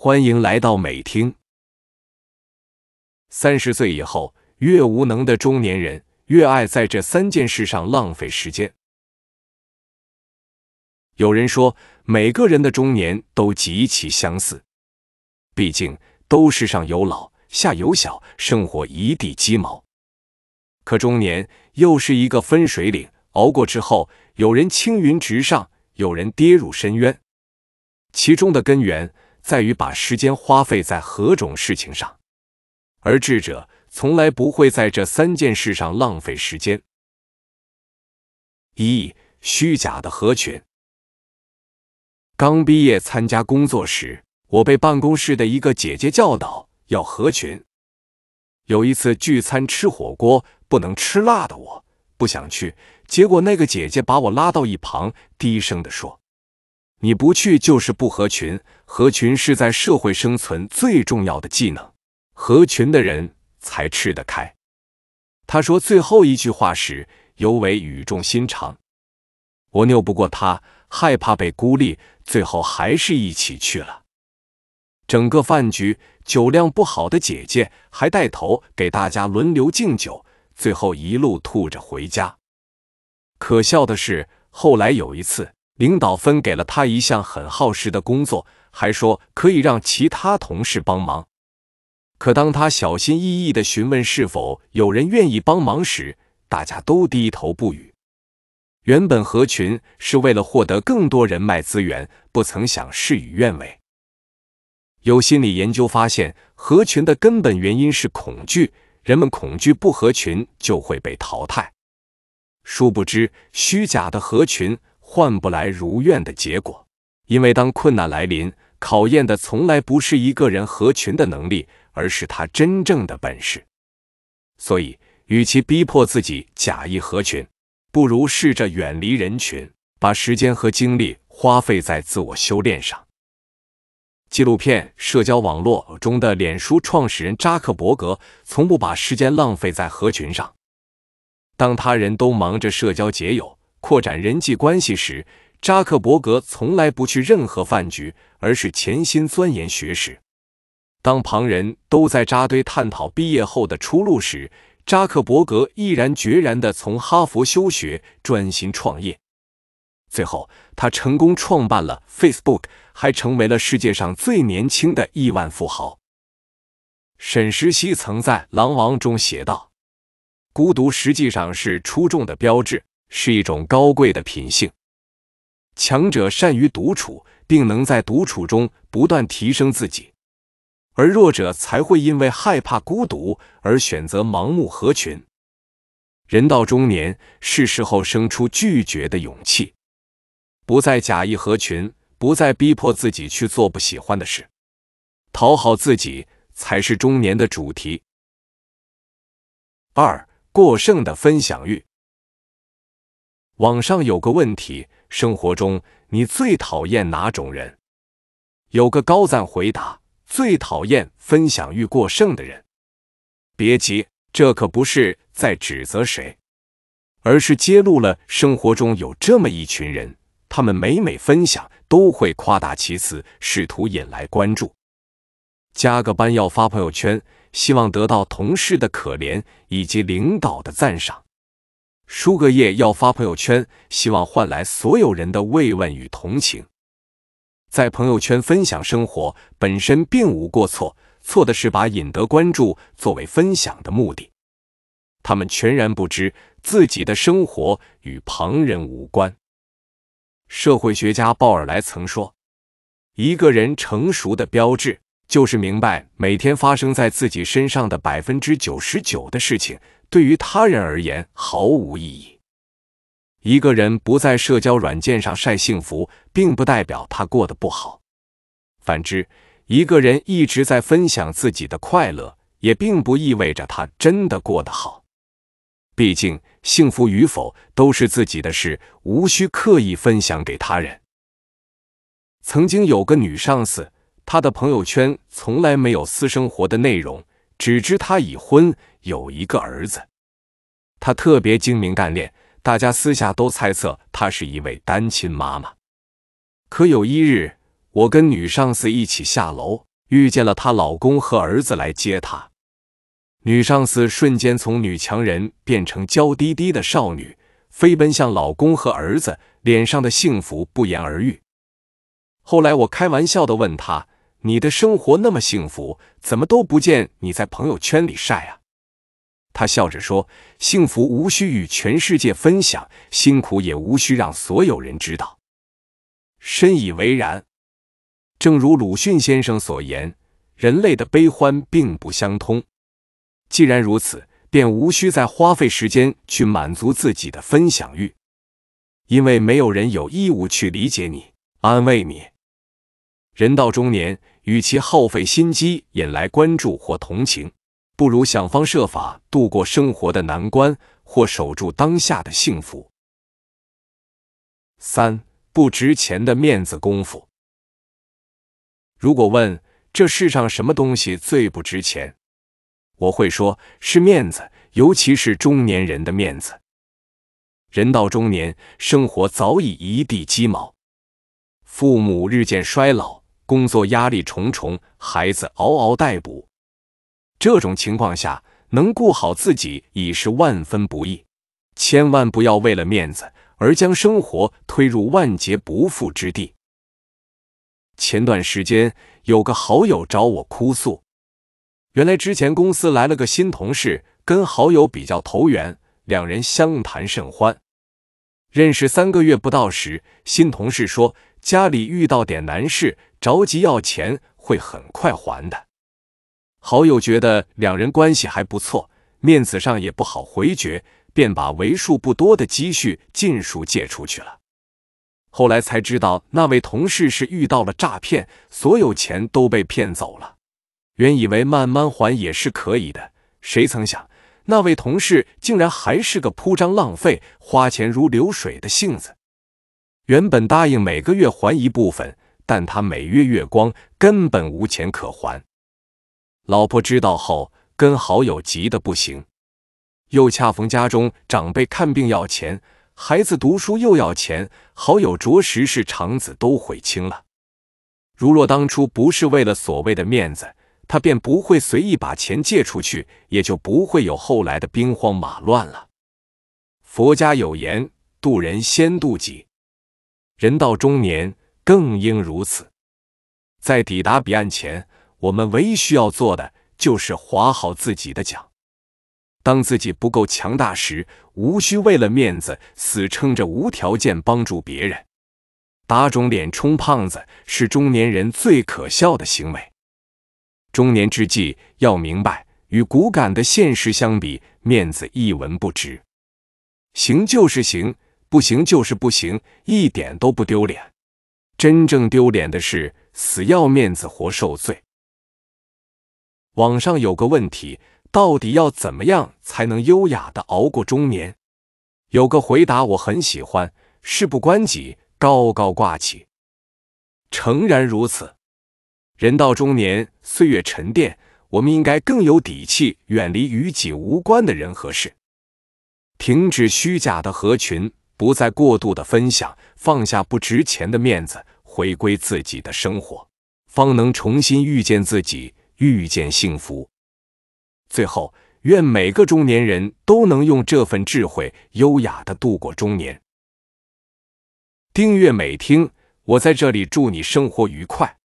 欢迎来到美听。三十岁以后，越无能的中年人越爱在这三件事上浪费时间。有人说，每个人的中年都极其相似，毕竟都是上有老下有小，生活一地鸡毛。可中年又是一个分水岭，熬过之后，有人青云直上，有人跌入深渊，其中的根源。在于把时间花费在何种事情上，而智者从来不会在这三件事上浪费时间：一、虚假的合群。刚毕业参加工作时，我被办公室的一个姐姐教导要合群。有一次聚餐吃火锅，不能吃辣的，我不想去。结果那个姐姐把我拉到一旁，低声的说。你不去就是不合群，合群是在社会生存最重要的技能。合群的人才吃得开。他说最后一句话时，尤为语重心长。我拗不过他，害怕被孤立，最后还是一起去了。整个饭局，酒量不好的姐姐还带头给大家轮流敬酒，最后一路吐着回家。可笑的是，后来有一次。领导分给了他一项很耗时的工作，还说可以让其他同事帮忙。可当他小心翼翼地询问是否有人愿意帮忙时，大家都低头不语。原本合群是为了获得更多人脉资源，不曾想事与愿违。有心理研究发现，合群的根本原因是恐惧，人们恐惧不合群就会被淘汰。殊不知，虚假的合群。换不来如愿的结果，因为当困难来临，考验的从来不是一个人合群的能力，而是他真正的本事。所以，与其逼迫自己假意合群，不如试着远离人群，把时间和精力花费在自我修炼上。纪录片《社交网络》中的脸书创始人扎克伯格，从不把时间浪费在合群上。当他人都忙着社交结友。扩展人际关系时，扎克伯格从来不去任何饭局，而是潜心钻研学识。当旁人都在扎堆探讨毕业后的出路时，扎克伯格毅然决然的从哈佛休学，专心创业。最后，他成功创办了 Facebook，还成为了世界上最年轻的亿万富豪。沈石溪曾在《狼王》中写道：“孤独实际上是出众的标志。”是一种高贵的品性。强者善于独处，并能在独处中不断提升自己，而弱者才会因为害怕孤独而选择盲目合群。人到中年，是时候生出拒绝的勇气，不再假意合群，不再逼迫自己去做不喜欢的事，讨好自己才是中年的主题。二、过剩的分享欲。网上有个问题，生活中你最讨厌哪种人？有个高赞回答：最讨厌分享欲过剩的人。别急，这可不是在指责谁，而是揭露了生活中有这么一群人，他们每每分享都会夸大其词，试图引来关注。加个班要发朋友圈，希望得到同事的可怜以及领导的赞赏。舒格耶要发朋友圈，希望换来所有人的慰问与同情。在朋友圈分享生活本身并无过错，错的是把引得关注作为分享的目的。他们全然不知自己的生活与旁人无关。社会学家鲍尔莱曾说：“一个人成熟的标志，就是明白每天发生在自己身上的百分之九十九的事情。”对于他人而言毫无意义。一个人不在社交软件上晒幸福，并不代表他过得不好；反之，一个人一直在分享自己的快乐，也并不意味着他真的过得好。毕竟，幸福与否都是自己的事，无需刻意分享给他人。曾经有个女上司，她的朋友圈从来没有私生活的内容，只知她已婚。有一个儿子，他特别精明干练，大家私下都猜测她是一位单亲妈妈。可有一日，我跟女上司一起下楼，遇见了她老公和儿子来接她。女上司瞬间从女强人变成娇滴滴的少女，飞奔向老公和儿子，脸上的幸福不言而喻。后来我开玩笑的问她：“你的生活那么幸福，怎么都不见你在朋友圈里晒啊？”他笑着说：“幸福无需与全世界分享，辛苦也无需让所有人知道。”深以为然。正如鲁迅先生所言，人类的悲欢并不相通。既然如此，便无需再花费时间去满足自己的分享欲，因为没有人有义务去理解你、安慰你。人到中年，与其耗费心机引来关注或同情，不如想方设法度过生活的难关，或守住当下的幸福。三不值钱的面子功夫。如果问这世上什么东西最不值钱，我会说是面子，尤其是中年人的面子。人到中年，生活早已一地鸡毛，父母日渐衰老，工作压力重重，孩子嗷嗷待哺。这种情况下，能顾好自己已是万分不易，千万不要为了面子而将生活推入万劫不复之地。前段时间，有个好友找我哭诉，原来之前公司来了个新同事，跟好友比较投缘，两人相谈甚欢。认识三个月不到时，新同事说家里遇到点难事，着急要钱，会很快还的。好友觉得两人关系还不错，面子上也不好回绝，便把为数不多的积蓄尽数借出去了。后来才知道，那位同事是遇到了诈骗，所有钱都被骗走了。原以为慢慢还也是可以的，谁曾想那位同事竟然还是个铺张浪费、花钱如流水的性子。原本答应每个月还一部分，但他每月月光根本无钱可还。老婆知道后，跟好友急得不行，又恰逢家中长辈看病要钱，孩子读书又要钱，好友着实是肠子都悔青了。如若当初不是为了所谓的面子，他便不会随意把钱借出去，也就不会有后来的兵荒马乱了。佛家有言：渡人先渡己，人到中年更应如此。在抵达彼岸前。我们唯一需要做的就是划好自己的桨。当自己不够强大时，无需为了面子死撑着，无条件帮助别人，打肿脸充胖子是中年人最可笑的行为。中年之际，要明白，与骨感的现实相比，面子一文不值。行就是行，不行就是不行，一点都不丢脸。真正丢脸的是死要面子活受罪。网上有个问题，到底要怎么样才能优雅的熬过中年？有个回答我很喜欢：事不关己，高高挂起。诚然如此，人到中年，岁月沉淀，我们应该更有底气，远离与己无关的人和事，停止虚假的合群，不再过度的分享，放下不值钱的面子，回归自己的生活，方能重新遇见自己。遇见幸福。最后，愿每个中年人都能用这份智慧，优雅的度过中年。订阅美听，我在这里祝你生活愉快。